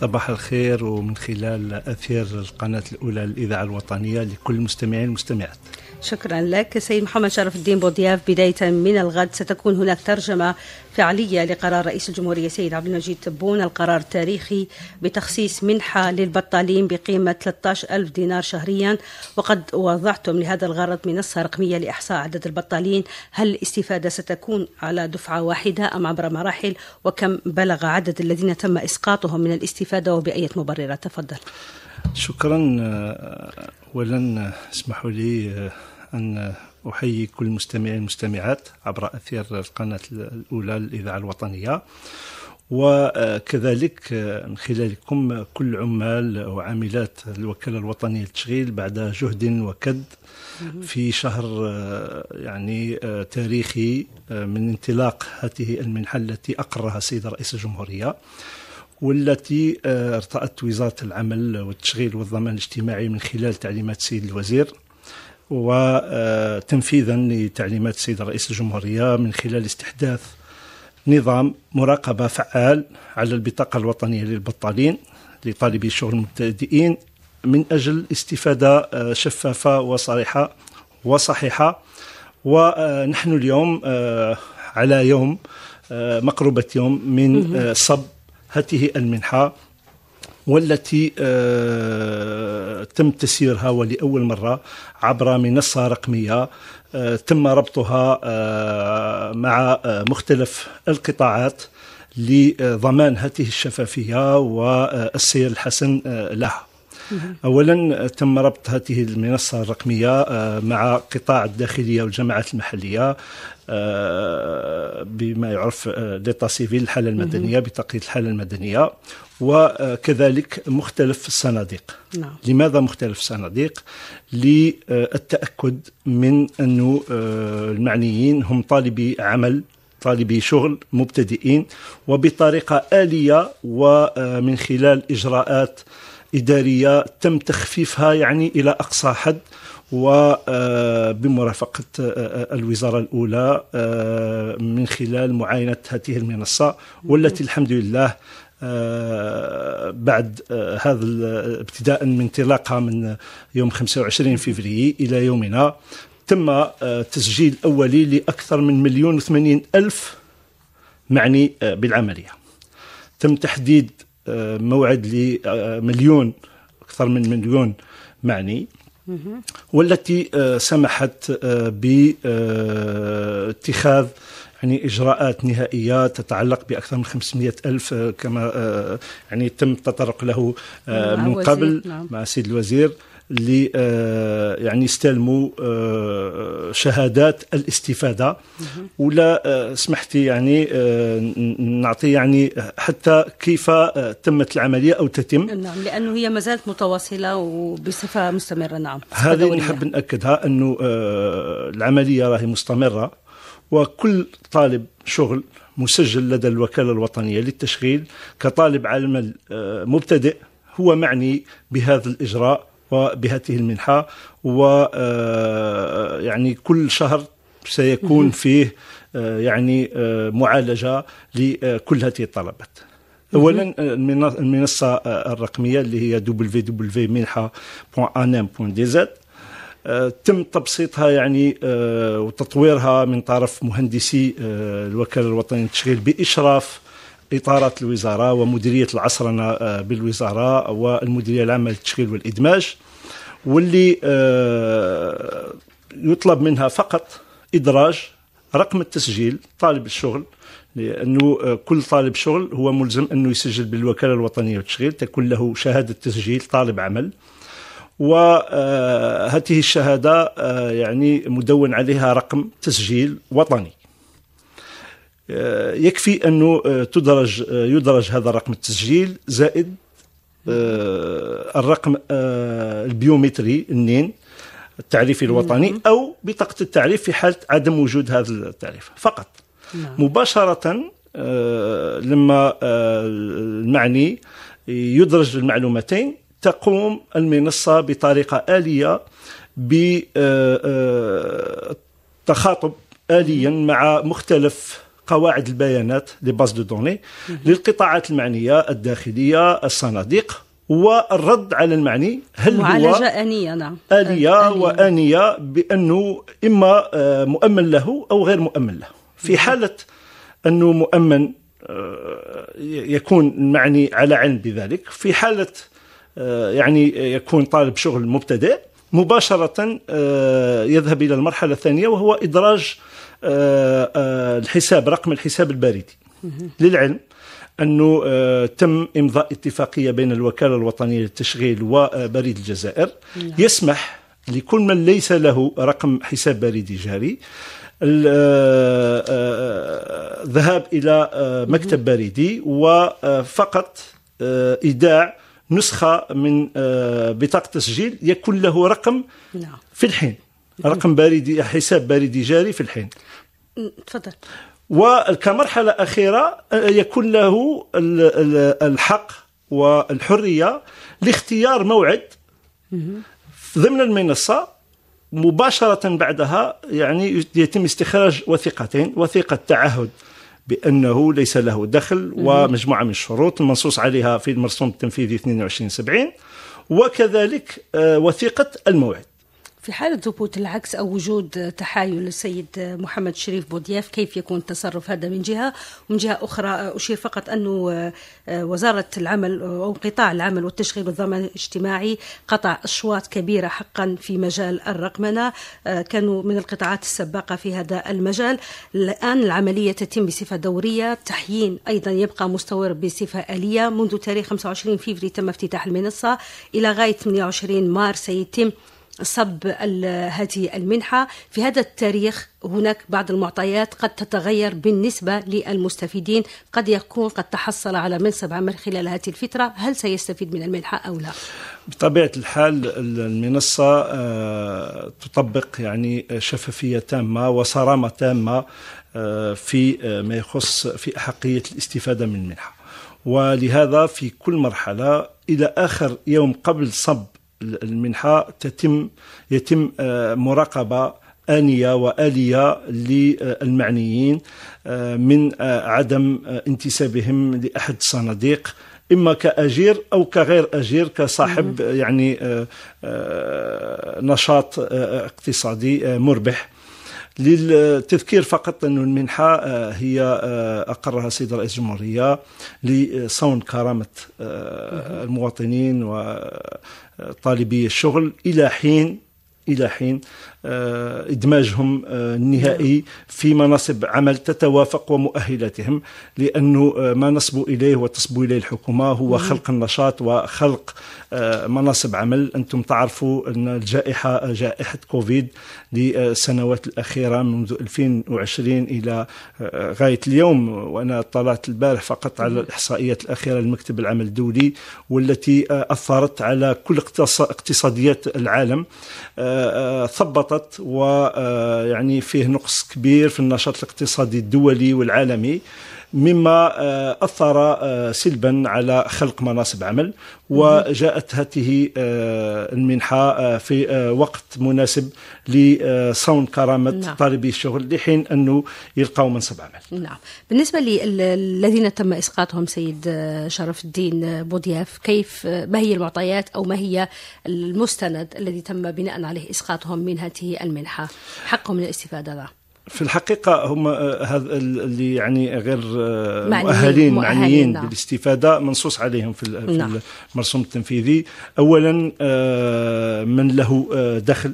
صباح الخير ومن خلال أثير القناة الأولى للإذاعة الوطنية لكل المستمعين والمستمعات شكرا لك سيد محمد شرف الدين بوضياف بداية من الغد ستكون هناك ترجمة فعلية لقرار رئيس الجمهورية سيد عبد المجيد تبون القرار التاريخي بتخصيص منحة للبطالين بقيمة 13 ألف دينار شهريا وقد وضعتم لهذا الغرض منصة رقمية لإحصاء عدد البطالين هل الاستفادة ستكون على دفعة واحدة أم عبر مراحل وكم بلغ عدد الذين تم إسقاطهم من الاستفادة الاستفادة وبأية مبررات تفضل شكرا آه، اولا آه، اسمحوا لي آه، ان احيي كل المستمعين والمستمعات عبر اثير القناه الاولى للاذاعه الوطنيه وكذلك من خلالكم كل عمال وعاملات الوكاله الوطنيه للتشغيل بعد جهد وكد في شهر يعني تاريخي من انطلاق هذه المنحه التي اقرها السيد رئيس الجمهوريه والتي آه، ارتأت وزارة العمل والتشغيل والضمان الاجتماعي من خلال تعليمات سيد الوزير وتنفيذا آه، لتعليمات السيد رئيس الجمهورية من خلال استحداث نظام مراقبة فعال على البطاقة الوطنية للبطالين لطالبي الشغل المبتدئين من أجل استفادة آه، شفافة وصريحة وصحيحة ونحن اليوم على يوم مقربة يوم من صب هذه المنحة والتي آه، تم تسييرها ولأول مرة عبر منصة رقمية آه، تم ربطها آه، مع مختلف القطاعات لضمان هذه الشفافية والسير الحسن لها نعم. اولا تم ربط هذه المنصه الرقميه مع قطاع الداخليه والجماعات المحليه آه، بما يعرف آه، ديتا سيفيل الحالة المدنية بتقييد الحالة المدنية وكذلك مختلف الصناديق نعم. لماذا مختلف الصناديق للتأكد من أن آه، المعنيين هم طالبي عمل طالبي شغل مبتدئين وبطريقة آلية ومن خلال إجراءات إدارية تم تخفيفها يعني إلى أقصى حد وبمرافقة آه، آه، آه، الوزارة الأولى من خلال معاينة هذه المنصة والتي الحمد لله بعد هذا ابتداء من انطلاقها من يوم 25 فبراير إلى يومنا تم تسجيل أولي لأكثر من مليون وثمانين ألف معني بالعملية تم تحديد موعد لمليون أكثر من مليون معني والتي آه، سمحت آه، باتخاذ يعني اجراءات نهائيه تتعلق باكثر من 500 الف آه، كما يعني تم التطرق له من قبل نعم. مع السيد الوزير اللي آه، يعني استلموا آه، شهادات الاستفاده ولا آه، سمحتي يعني نعطي يعني حتى كيف تمت العمليه او تتم نعم لانه هي ما زالت متواصله وبصفه مستمره نعم هذه نحب ناكدها انه العمليه راهي مستمره وكل طالب شغل مسجل لدى الوكاله الوطنيه للتشغيل كطالب عمل مبتدئ هو معني بهذا الاجراء وبهذه المنحة و آه، يعني كل شهر سيكون فيه آه، يعني آه، معالجة لكل هذه الطلبات اولا المنصه الرقميه اللي هي www.minha.anm.dz تم تبسيطها يعني وتطويرها من طرف مهندسي الوكاله الوطنيه للتشغيل باشراف اطارات الوزاره ومديريه العصرنه آه، بالوزاره والمديريه العامه للتشغيل والادماج واللي آه، يطلب منها فقط ادراج رقم التسجيل طالب الشغل لانه آه، كل طالب شغل هو ملزم انه يسجل بالوكاله الوطنيه للتشغيل تكون له شهاده تسجيل طالب عمل وهذه الشهاده يعني مدون عليها رقم تسجيل وطني آه، يكفي انه آه، تدرج آه، يدرج هذا الرقم التسجيل زائد الرقم البيومتري النين التعريفي الوطني او بطاقه التعريف في حاله عدم وجود هذا التعريف فقط نعم. مباشره لما المعني يدرج المعلومتين تقوم المنصه بطريقه اليه بالتخاطب اليا مع مختلف قواعد البيانات لي باز دو دوني للقطاعات المعنيه الداخليه الصناديق والرد على المعني هل معالجة هو آنية نعم آلية آلية وآنية بأنه إما مؤمن له أو غير مؤمن له في حالة أنه مؤمن آه، يكون المعني على علم بذلك في حالة آه، يعني يكون طالب شغل مبتدئ مباشرة آه، يذهب إلى المرحلة الثانية وهو إدراج آه، آه، الحساب رقم الحساب البريدي للعلم انه آه، تم امضاء اتفاقيه بين الوكاله الوطنيه للتشغيل وبريد الجزائر نعم. يسمح لكل من ليس له رقم حساب بريدي جاري الذهاب الى مكتب بريدي وفقط ايداع نسخه من بطاقه تسجيل يكون له رقم نعم. في الحين رقم بريدي حساب بريدي جاري في الحين تفضل وكمرحلة أخيرة آه، يكون له الحق والحرية لاختيار موعد ضمن المنصة مباشرة بعدها يعني يتم استخراج وثيقتين وثيقة تعهد بأنه ليس له دخل ومجموعة من الشروط المنصوص عليها في المرسوم التنفيذي 2270 وكذلك آه، وثيقة الموعد في حالة ثبوت العكس أو وجود تحايل السيد محمد شريف بودياف كيف يكون التصرف هذا من جهة ومن جهة أخرى أشير فقط أنه آه، وزارة العمل آه، أو قطاع العمل والتشغيل والضمان الاجتماعي قطع أشواط كبيرة حقا في مجال الرقمنة آه، كانوا من القطاعات السباقة في هذا المجال الآن العملية تتم بصفة دورية تحيين أيضا يبقى مستور بصفة آلية منذ تاريخ 25 فيفري تم افتتاح المنصة إلى غاية 28 مارس سيتم صب هذه المنحة في هذا التاريخ هناك بعض المعطيات قد تتغير بالنسبة للمستفيدين قد يكون قد تحصل على منصب عمل خلال هذه الفترة هل سيستفيد من المنحة أو لا بطبيعة الحال المنصة آه، تطبق يعني شفافية تامة وصرامة تامة آه، في آه، ما يخص في أحقية الاستفادة من المنحة ولهذا في كل مرحلة إلى آخر يوم قبل صب المنحه تتم يتم آه، مراقبه آنية وآلية للمعنيين آه، من آه، عدم انتسابهم لأحد الصناديق اما كاجير او كغير اجير كصاحب يعني نشاط اقتصادي مربح للتذكير فقط أن المنحة آه، هي آه، أقرها السيد رئيس الجمهورية لصون كرامة آه، المواطنين وطالبي الشغل إلى حين الى حين آه، ادماجهم آه، النهائي في مناصب عمل تتوافق ومؤهلاتهم لانه آه، ما نصبوا اليه وتصبو اليه الحكومه هو خلق النشاط وخلق مناصب عمل انتم تعرفوا ان الجائحه جائحه كوفيد للسنوات الاخيره منذ 2020 الى غايه اليوم وانا اطلعت البارح فقط على الاحصائيات الاخيره للمكتب العمل الدولي والتي اثرت على كل اقتصاديات العالم ثبطت ويعني آه، فيه نقص كبير في النشاط الاقتصادي الدولي والعالمي مما آه، أثر آه، سلبا على خلق مناصب عمل وجاءت هذه آه، المنحة في وقت مناسب لصون كرامة نعم. طالبي الشغل لحين أنه يلقوا منصب عمل نعم بالنسبة للذين تم إسقاطهم سيد شرف الدين بودياف كيف ما هي المعطيات أو ما هي المستند الذي تم بناء عليه إسقاطهم من هذه المنحة حقهم من الاستفادة له في الحقيقة هم آه، هذ اللي يعني غير آه، مؤهلين معنيين نعم. بالاستفادة منصوص عليهم في المرسوم نعم. التنفيذي أولا آه، من له دخل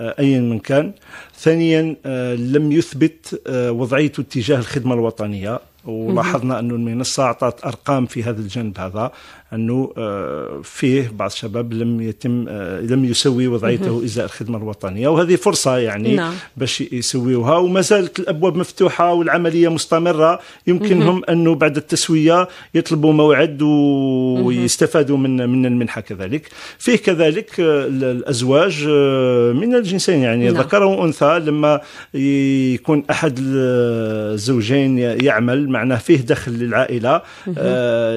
ايا من كان ثانيا لم يثبت وضعيته اتجاه الخدمه الوطنيه ولاحظنا أن المنصة أعطت أرقام في هذا الجانب هذا انه آه، فيه بعض الشباب لم يتم آه، لم يسوي وضعيته ازاء الخدمه الوطنيه وهذه فرصه يعني نعم. باش يسويوها وما زالت الابواب مفتوحه والعمليه مستمره يمكنهم انه بعد التسويه يطلبوا موعد ويستفادوا من من المنحه كذلك فيه كذلك آه، الازواج من الجنسين يعني نعم. ذكر وانثى لما يكون احد الزوجين يعمل معناه فيه دخل للعائله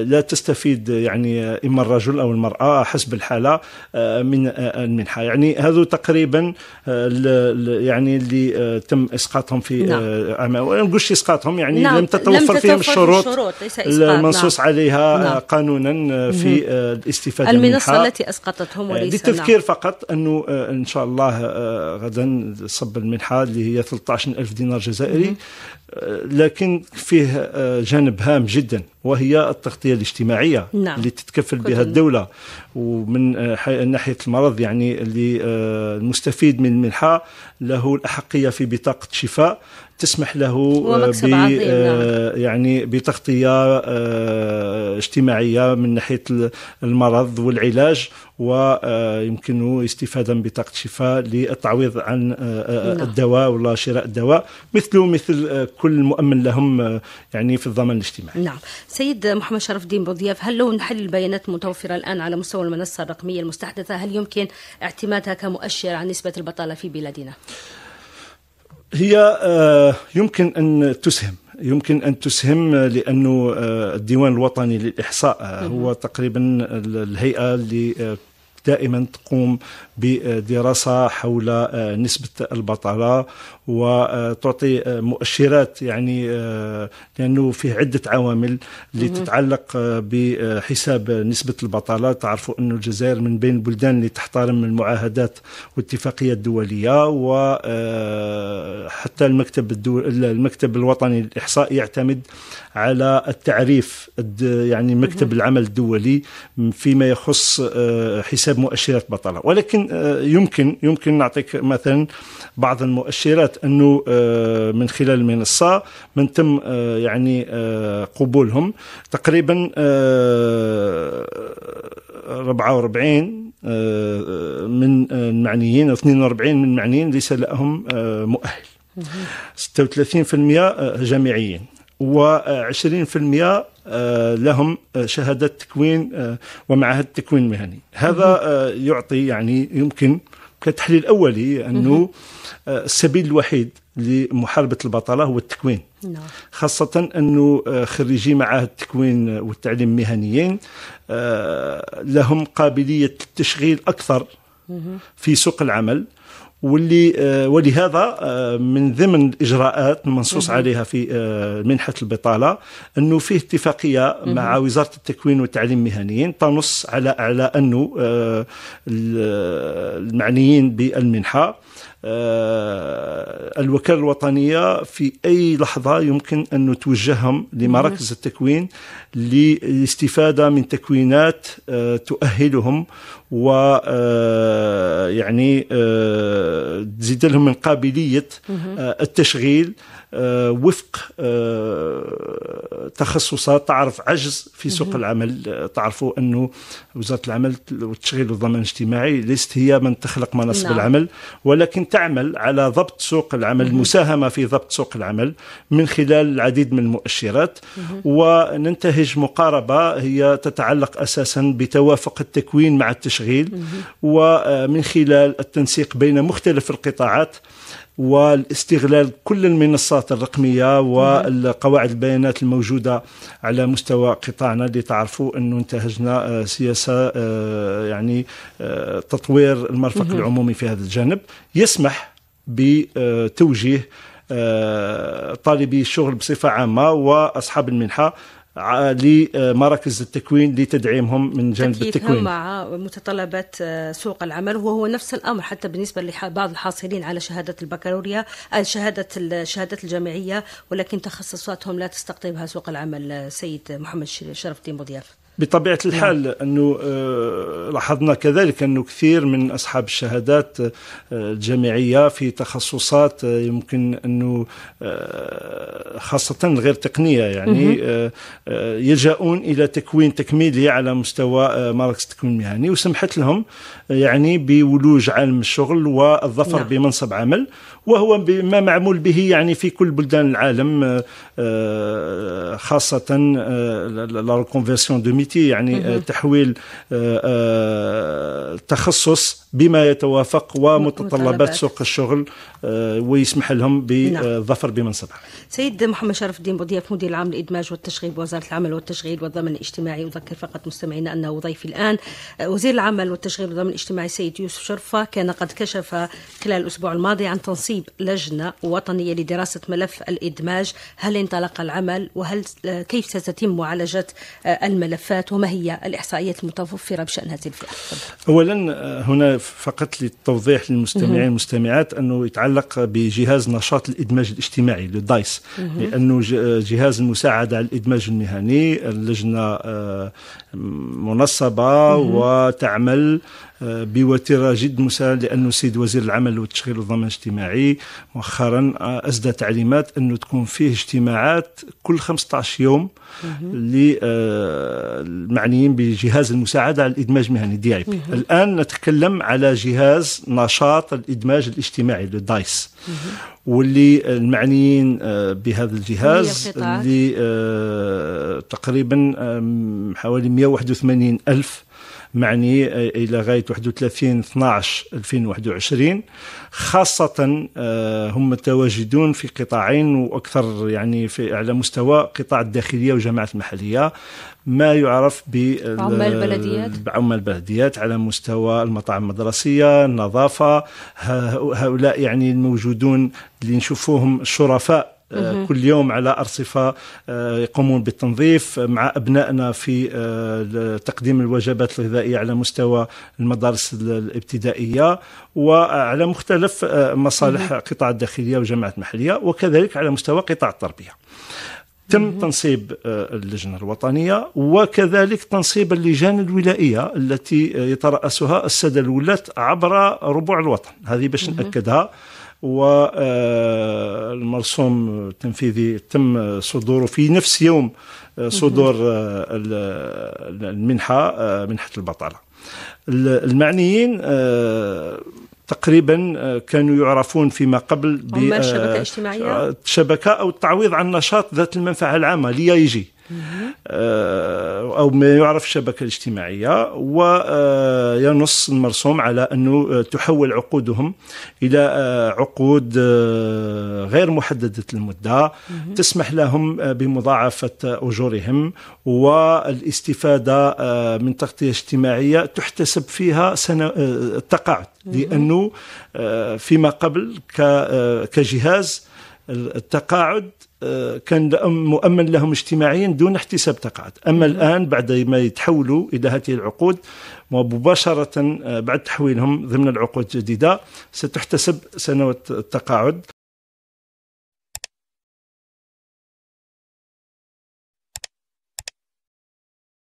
لا تستفيد يعني يعني آه، اما الرجل او المراه آه، حسب الحاله آه، من المنحه يعني هذو تقريبا يعني اللي تم اسقاطهم في نعم. ما نقولش اسقاطهم يعني نعم. لم تتوفر, لم تتوفر فيهم الشروط, المنصوص نعم. عليها نعم. قانونا في الاستفاده المنصه منها. التي اسقطتهم وليس للتذكير نعم. فقط انه ان شاء الله غدا صب المنحه اللي هي 13000 دينار جزائري لكن فيه آه، جانب هام جدا وهي التغطية الاجتماعية نعم. اللي تتكفل بها الدولة ومن آه، آه، ناحية المرض يعني اللي المستفيد من المنحة له الأحقية في بطاقة شفاء تسمح له آه، ب آه، نعم. يعني بتغطيه آه، اجتماعيه من ناحيه المرض والعلاج ويمكنه استفاده من بطاقه شفاء للتعويض عن نعم. الدواء ولا شراء الدواء مثله مثل كل مؤمن لهم يعني في الضمان الاجتماعي. نعم، سيد محمد شرف الدين بوضياف هل لو نحل البيانات المتوفره الان على مستوى المنصه الرقميه المستحدثه هل يمكن اعتمادها كمؤشر عن نسبه البطاله في بلادنا؟ هي آه، يمكن ان تسهم يمكن ان تسهم آه، لانه آه، الديوان الوطني للاحصاء هو تقريبا الهيئه اللي دائما تقوم بدراسة حول آه، نسبة البطالة وتعطي آه، مؤشرات يعني آه، لأنه فيه عدة عوامل اللي تتعلق بحساب نسبة البطالة تعرفوا أن الجزائر من بين البلدان اللي تحترم المعاهدات والاتفاقية الدولية وحتى المكتب الدول المكتب الوطني للإحصاء يعتمد على التعريف يعني مكتب العمل الدولي فيما يخص حساب حسب مؤشرات بطاله ولكن آه، يمكن يمكن نعطيك مثلا بعض المؤشرات انه آه، من خلال المنصه من تم آه، يعني قبولهم تقريبا 44 من المعنيين او 42 من المعنيين ليس لهم مؤهل 36% جامعيين و20% آه، لهم آه، شهادة تكوين آه، ومعهد تكوين مهني هذا يعطي يعني يمكن كتحليل أولي أنه السبيل الوحيد لمحاربة البطالة هو التكوين نعم. خاصة أنه خريجي معاهد التكوين والتعليم المهنيين لهم قابلية التشغيل أكثر في سوق العمل واللي آه، ولهذا آه، من ضمن الاجراءات المنصوص عليها في آه، منحه البطاله انه فيه اتفاقيه مع وزاره التكوين والتعليم المهنيين تنص على على انه المعنيين بالمنحه آه، الوكالة الوطنية في أي لحظة يمكن أن توجههم لمراكز نعم. التكوين للاستفادة من تكوينات آه، تؤهلهم و آه، يعني تزيد لهم من قابلية التشغيل آه، وفق آه، تخصصات تعرف عجز في سوق العمل آه، تعرفوا انه وزاره العمل والتشغيل والضمان الاجتماعي ليست هي من تخلق مناصب نعم. العمل ولكن تعمل على ضبط سوق العمل المساهمه في ضبط سوق العمل من خلال العديد من المؤشرات وننتهج مقاربه هي تتعلق اساسا بتوافق التكوين مع التشغيل ومن خلال التنسيق بين مختلف القطاعات والاستغلال كل المنصات الرقمية والقواعد البيانات الموجودة على مستوى قطاعنا اللي تعرفوا أنه انتهجنا آه، سياسة آه، يعني آه، تطوير المرفق العمومي في هذا الجانب يسمح بتوجيه طالبي الشغل بصفة عامة وأصحاب المنحة لمراكز آه، التكوين لتدعيمهم من جانب التكوين مع متطلبات آه، سوق العمل وهو نفس الامر حتى بالنسبه لبعض الحاصلين على شهاده البكالوريا آه، شهاده الشهادات الجامعيه ولكن تخصصاتهم لا تستقطبها سوق العمل سيد محمد شرف الدين بوضياف بطبيعه الحال نعم. انه آه، لاحظنا كذلك انه كثير من اصحاب الشهادات آه، الجامعيه في تخصصات آه، يمكن انه خاصه غير تقنيه يعني يلجؤون الى تكوين تكميلي على مستوى مراكز التكوين المهني وسمحت لهم يعني بولوج عالم الشغل والظفر نعم. بمنصب عمل وهو ما معمول به يعني في كل بلدان العالم خاصه لا ريكونفيرسيون كوميتي يعني آه، تحويل آه، آه، تخصص بما يتوافق ومتطلبات سوق الشغل آه، ويسمح لهم نعم. بالظفر بمنصبهم. سيد محمد شرف الدين بوضياف مدير العام للادماج والتشغيل بوزاره العمل والتشغيل والضمان الاجتماعي اذكر فقط مستمعينا انه ضيفي الان آه، وزير العمل والتشغيل والضمان الاجتماعي سيد يوسف شرفه كان قد كشف خلال الاسبوع الماضي عن تنصيب لجنه وطنيه لدراسه ملف الادماج هل انطلق العمل وهل آه، كيف ستتم معالجه الملفات وما هي الاحصائيات المتوفره بشان هذه الفئه؟ اولا هنا فقط للتوضيح للمستمعين والمستمعات انه يتعلق بجهاز نشاط الادماج الاجتماعي للدايس لانه جهاز المساعده على الادماج المهني اللجنه آه، منصبه وتعمل بوتيره جد مساء لانه السيد وزير العمل والتشغيل والضمان الاجتماعي مؤخرا اصدر آه، تعليمات انه تكون فيه اجتماعات كل 15 يوم للمعنيين آه، بجهاز المساعده على الادماج المهني دي اي بي الان نتكلم على جهاز نشاط الادماج الاجتماعي للدايس واللي المعنيين آه، بهذا الجهاز اللي تقريبا حوالي 181 ألف معني الى غايه 31 12 2021 خاصه آه، هم متواجدون في قطاعين واكثر يعني في على مستوى قطاع الداخليه وجماعه المحليه ما يعرف بعمال البلديات بعمال البلديات على مستوى المطاعم المدرسيه النظافه هؤلاء يعني الموجودون اللي نشوفوهم الشرفاء آه، كل يوم على أرصفة آه، يقومون بالتنظيف مع أبنائنا في آه، تقديم الوجبات الغذائية على مستوى المدارس الابتدائية وعلى مختلف مصالح قطاع الداخلية وجماعة محلية وكذلك على مستوى قطاع التربية تم تنصيب اللجنة الوطنية وكذلك تنصيب اللجان الولائية التي يترأسها السادة الولاة عبر ربوع الوطن هذه باش نأكدها والمرسوم آه، التنفيذي تم صدوره في نفس يوم آه، صدور آه، المنحة منحة البطالة المعنيين تقريبا كانوا يعرفون فيما قبل بشبكه الاجتماعيه شبكه او التعويض عن نشاط ذات المنفعه العامه ليايجي أه، او ما يعرف الشبكه الاجتماعيه وينص أه، المرسوم على انه أه، تحول عقودهم الى عقود غير محدده المده تسمح لهم بمضاعفه اجورهم والاستفاده من تغطيه اجتماعيه تحتسب فيها سنة التقاعد لانه فيما قبل كجهاز التقاعد كان مؤمن لهم اجتماعيا دون احتساب تقاعد أما الآن بعد ما يتحولوا إلى هذه العقود ومباشرة آه، بعد تحويلهم ضمن العقود الجديدة ستحتسب سنوات التقاعد